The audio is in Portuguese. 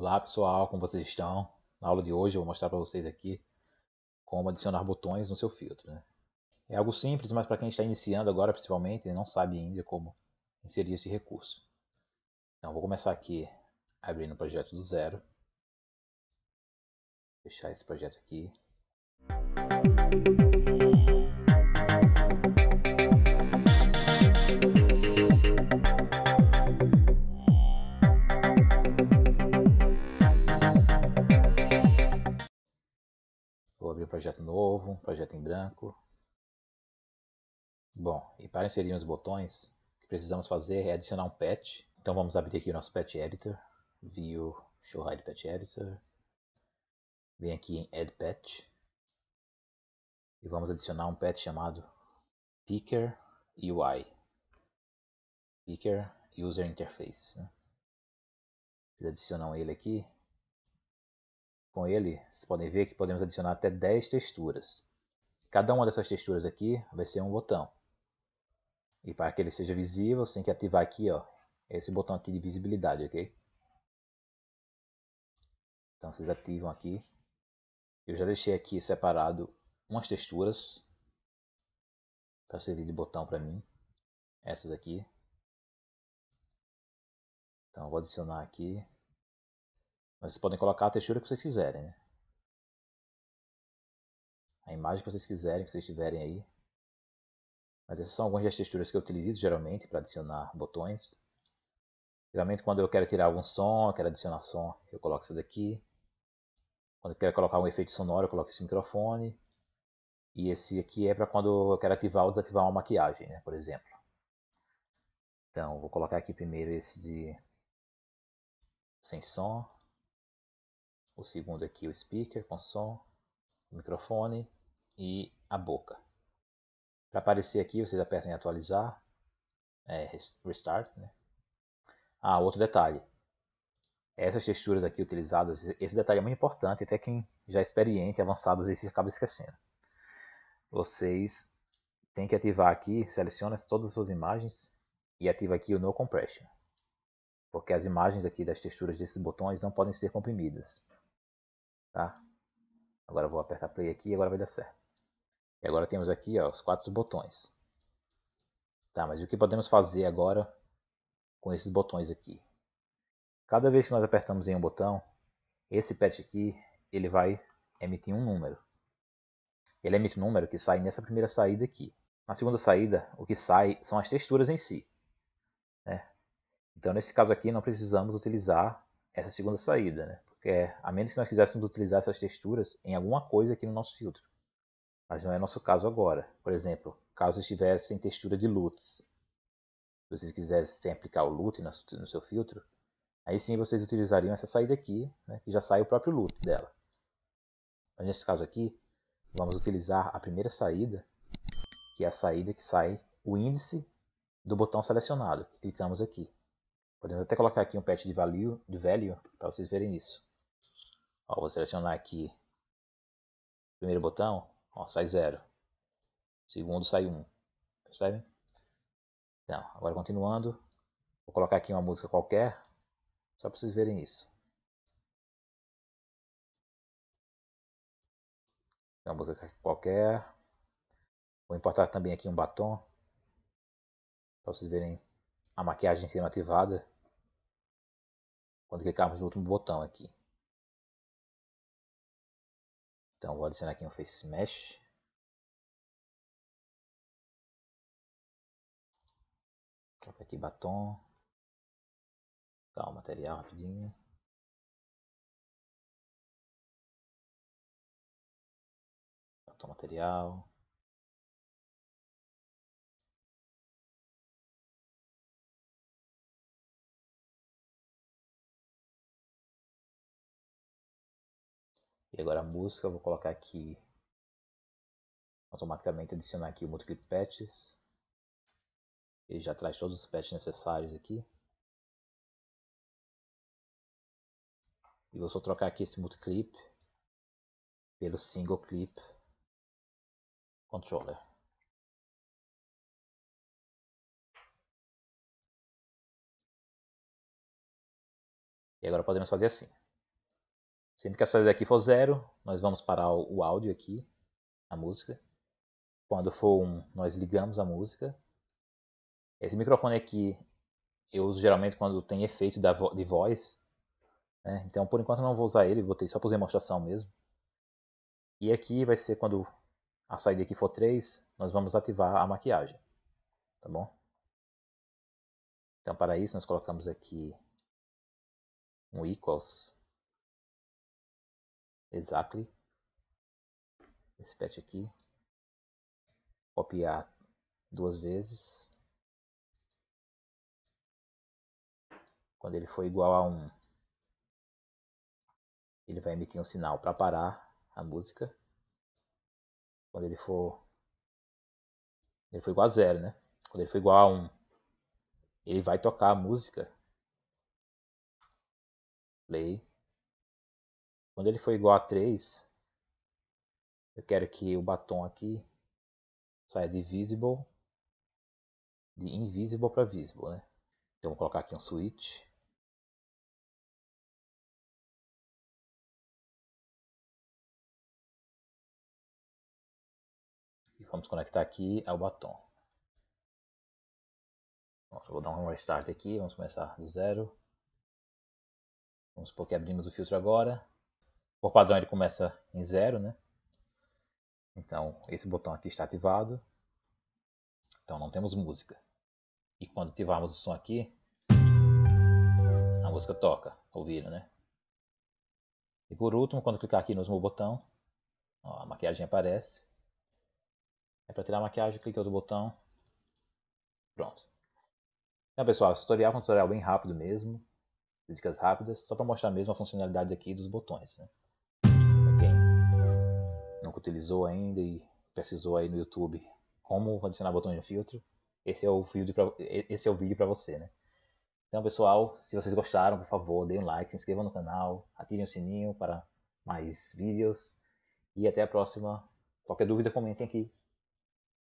Olá pessoal, como vocês estão? Na aula de hoje eu vou mostrar para vocês aqui como adicionar botões no seu filtro. Né? É algo simples, mas para quem está iniciando agora principalmente não sabe ainda como inserir esse recurso. Então vou começar aqui abrindo o projeto do zero. Fechar esse projeto aqui. projeto novo, projeto em branco. Bom, e para inserir os botões, o que precisamos fazer é adicionar um patch. Então vamos abrir aqui o nosso patch editor, view show hide patch editor. Vem aqui em add patch. E vamos adicionar um patch chamado picker UI. Picker user interface. Né? Vocês adicionam ele aqui com ele, vocês podem ver que podemos adicionar até 10 texturas. Cada uma dessas texturas aqui vai ser um botão. E para que ele seja visível, você tem que ativar aqui ó, esse botão aqui de visibilidade, ok? Então vocês ativam aqui. Eu já deixei aqui separado umas texturas para servir de botão para mim. Essas aqui. Então vou adicionar aqui. Mas vocês podem colocar a textura que vocês quiserem, né? A imagem que vocês quiserem, que vocês tiverem aí. Mas essas são algumas das texturas que eu utilizo geralmente para adicionar botões. Geralmente quando eu quero tirar algum som, quero adicionar som, eu coloco isso daqui. Quando eu quero colocar um efeito sonoro, eu coloco esse microfone. E esse aqui é para quando eu quero ativar ou desativar uma maquiagem, né, por exemplo. Então, vou colocar aqui primeiro esse de sem som. O segundo aqui o speaker com som, o microfone e a boca. Para aparecer aqui, vocês apertam em atualizar, é, restart, né? Ah, outro detalhe. Essas texturas aqui utilizadas, esse detalhe é muito importante, até quem já é experiente, avançado, às vezes acaba esquecendo. Vocês têm que ativar aqui, seleciona todas as suas imagens e ativa aqui o No Compression. Porque as imagens aqui das texturas desses botões não podem ser comprimidas tá? Agora vou apertar play aqui e agora vai dar certo. E agora temos aqui ó, os quatro botões. Tá, mas o que podemos fazer agora com esses botões aqui? Cada vez que nós apertamos em um botão, esse patch aqui ele vai emitir um número. Ele emite um número que sai nessa primeira saída aqui. Na segunda saída, o que sai são as texturas em si. Né? Então, nesse caso aqui, não precisamos utilizar essa segunda saída, né? é, a menos que nós quiséssemos utilizar essas texturas em alguma coisa aqui no nosso filtro. Mas não é nosso caso agora. Por exemplo, caso estivesse em textura de LUTs, se vocês quisessem aplicar o LUT no seu filtro, aí sim vocês utilizariam essa saída aqui, né, que já sai o próprio LUT dela. Mas nesse caso aqui, vamos utilizar a primeira saída, que é a saída que sai o índice do botão selecionado, que clicamos aqui. Podemos até colocar aqui um patch de value, de value para vocês verem isso. Ó, vou selecionar aqui primeiro botão, ó, sai zero. Segundo sai um. Percebem? Então, agora continuando, vou colocar aqui uma música qualquer, só para vocês verem isso. Uma música qualquer. Vou importar também aqui um batom, para vocês verem a maquiagem sendo ativada quando clicarmos no último botão aqui. Então vou adicionar aqui um face mesh. Coloca aqui batom. dar o material rapidinho. Batom material. E agora a música, vou colocar aqui, automaticamente adicionar aqui o Multiclip Patches. Ele já traz todos os patches necessários aqui. E vou só trocar aqui esse multiclip pelo single clip controller. E agora podemos fazer assim. Sempre que a saída aqui for zero, nós vamos parar o áudio aqui, a música. Quando for um, nós ligamos a música. Esse microfone aqui eu uso geralmente quando tem efeito de voz. Né? Então por enquanto eu não vou usar ele, botei só por demonstração mesmo. E aqui vai ser quando a saída aqui for 3, nós vamos ativar a maquiagem. Tá bom? Então para isso nós colocamos aqui um equals exactly, esse patch aqui, copiar duas vezes. Quando ele for igual a 1, ele vai emitir um sinal para parar a música. Quando ele for ele foi igual a 0, né? Quando ele for igual a 1, ele vai tocar a música. Play. Quando ele for igual a 3, eu quero que o batom aqui saia de visible, de invisible para visible, né? Então vou colocar aqui um switch. E vamos conectar aqui ao batom. vou dar um restart aqui, vamos começar do zero. Vamos supor que abrimos o filtro agora. Por padrão ele começa em zero, né? Então esse botão aqui está ativado. Então não temos música. E quando ativarmos o som aqui, a música toca. Ouviram, né? E por último, quando clicar aqui no último botão, ó, a maquiagem aparece. É para tirar a maquiagem, clique outro botão. Pronto. Então pessoal, esse tutorial é um tutorial bem rápido mesmo. Dicas rápidas, só para mostrar mesmo a funcionalidade aqui dos botões. Né? nunca utilizou ainda e precisou aí no YouTube como adicionar botões de filtro, esse é o vídeo pra, esse é o vídeo para você, né? Então, pessoal, se vocês gostaram, por favor, deem um like, se inscrevam no canal, ativem o sininho para mais vídeos e até a próxima. Qualquer dúvida, comentem aqui.